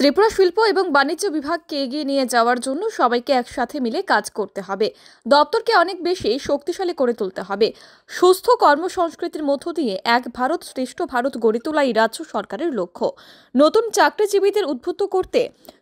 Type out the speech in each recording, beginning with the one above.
ত্রিপুরা শিল্প এবং বাণিজ্য বিভাগকে এগিয়ে নিয়ে যাওয়ার জন্য সবাইকে একসাথে মিলে কাজ করতে হবে দপ্তরকে অনেক বেশি শক্তিশালী করে তুলতে হবে সুস্থ কর্মসংস্কৃতির মধ্য দিয়ে এক ভারত শ্রেষ্ঠ ভারত গড়ে তোলাই রাজ্য সরকারের লক্ষ্য নতুন চাকরিজীবীদের উদ্বুদ্ধ করতে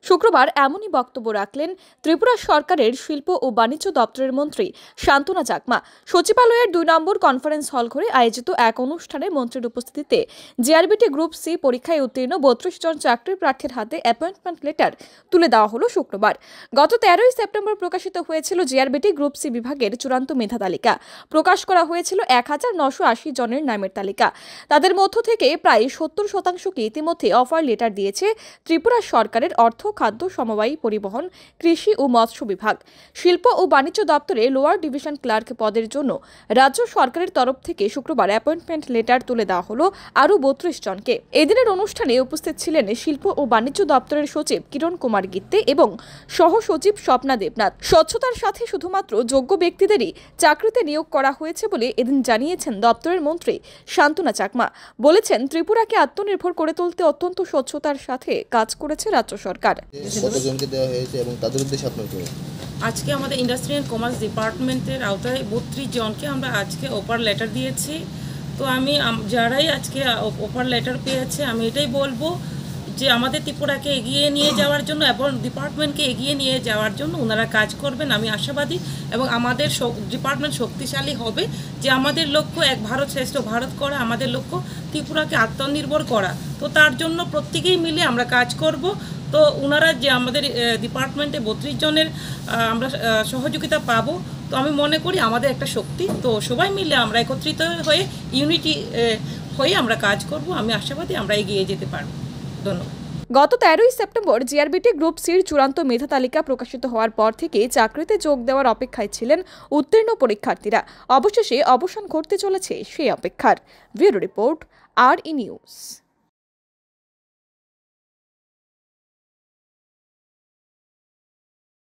শুক্রবার এমনই বক্তব্য রাখলেন ত্রিপুরা সরকারের শিল্প ও বাণিজ্য দপ্তরের মন্ত্রী শান্তনা চাকমা সচিবালয়ের দুই নম্বর কনফারেন্স হল ঘরে আয়োজিত এক অনুষ্ঠানে মন্ত্রীর উপস্থিতিতে জিআরবিটি গ্রুপ সি পরীক্ষায় উত্তীর্ণ বত্রিশ জন চাকরির প্রার্থীর হাতে অ্যাপয়েন্টমেন্ট লেটার তুলে দেওয়া হলো শুক্রবার গত তেরোই সেপ্টেম্বর প্রকাশিত হয়েছিল জিআরবিটি গ্রুপ সি বিভাগের চূড়ান্ত মেধা তালিকা প্রকাশ করা হয়েছিল এক হাজার নশো আশি জনের নামের তালিকা তাদের মধ্য থেকে প্রায় সত্তর শতাংশকে ইতিমধ্যে অফার লেটার দিয়েছে ত্রিপুরা সরকারের অর্থ খাদ্য সমবায়ী পরিবহন কৃষি ও মৎস্য বিভাগ শিল্প ও বাণিজ্য দপ্তরে লোয়ার ডিভিশন ক্লার্ক পদের জন্য রাজ্য সরকারের তরফ থেকে শুক্রবার অ্যাপয়েন্টমেন্ট লেটার তুলে দেওয়া হলো আরও বত্রিশ জনকে এদিনের অনুষ্ঠানে উপস্থিত ছিলেন শিল্প ও বাণিজ্য দপ্তর দপ্তরের সচিব কিরণ কুমার গিত্তে এবং সহ সচিব স্বপ্না দেবনাথ স্বচ্ছতার সাথে শুধুমাত্র যোগ্য ব্যক্তিদেরই চাকরিতে নিয়োগ করা হয়েছে বলে এদিন জানিয়েছেন দপ্তরের মন্ত্রী শান্তনা চাকমা বলেছেন ত্রিপুরাকে আত্মনির্ভর করে তুলতে অত্যন্ত স্বচ্ছতার সাথে কাজ করেছে রাজ্য সরকার আজকে আমাদের ইন্ডাস্ট্রিয়াল কমার্স ডিপার্টমেন্টের আওতায় বত্রিশ জনকে আমরা আজকে ওপার লেটার দিয়েছি তো আমি যারাই আজকে ওপার লেটার পেয়েছে আমি এটাই বলবো যে আমাদের ত্রিপুরাকে এগিয়ে নিয়ে যাওয়ার জন্য এবং ডিপার্টমেন্টকে এগিয়ে নিয়ে যাওয়ার জন্য ওনারা কাজ করবেন আমি আশাবাদী এবং আমাদের ডিপার্টমেন্ট শক্তিশালী হবে যে আমাদের লক্ষ্য এক ভারত শ্রেষ্ঠ ভারত করা আমাদের লক্ষ্য ত্রিপুরাকে আত্মনির্ভর করা তো তার জন্য প্রত্যেকেই মিলে আমরা কাজ করব তো ওনারা যে আমাদের ডিপার্টমেন্টে বত্রিশ জনের আমরা সহযোগিতা পাবো তো আমি মনে করি আমাদের একটা শক্তি তো সবাই মিলে আমরা একত্রিত হয়ে ইউনিটি হয়ে আমরা কাজ করব আমি আশাবাদী আমরা এগিয়ে যেতে পারবো জন্য গত তেরোই সেপ্টেম্বর জিআরবিটি গ্রুপ সির চূড়ান্ত মেধা তালিকা প্রকাশিত হওয়ার পর থেকে চাকরিতে যোগ দেওয়ার অপেক্ষায় ছিলেন উত্তীর্ণ পরীক্ষার্থীরা অবশেষে অবসান ঘটতে চলেছে সেই অপেক্ষার ব্যুরো রিপোর্ট আর ই নিউজ